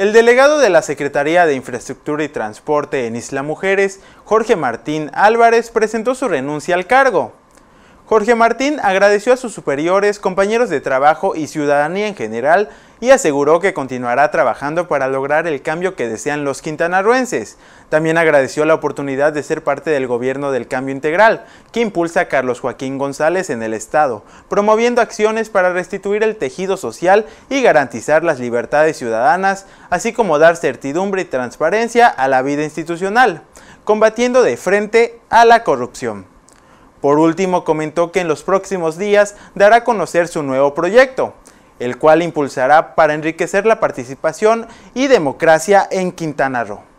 El delegado de la Secretaría de Infraestructura y Transporte en Isla Mujeres, Jorge Martín Álvarez, presentó su renuncia al cargo. Jorge Martín agradeció a sus superiores, compañeros de trabajo y ciudadanía en general y aseguró que continuará trabajando para lograr el cambio que desean los quintanarruenses. También agradeció la oportunidad de ser parte del gobierno del cambio integral, que impulsa a Carlos Joaquín González en el Estado, promoviendo acciones para restituir el tejido social y garantizar las libertades ciudadanas, así como dar certidumbre y transparencia a la vida institucional, combatiendo de frente a la corrupción. Por último, comentó que en los próximos días dará a conocer su nuevo proyecto, el cual impulsará para enriquecer la participación y democracia en Quintana Roo.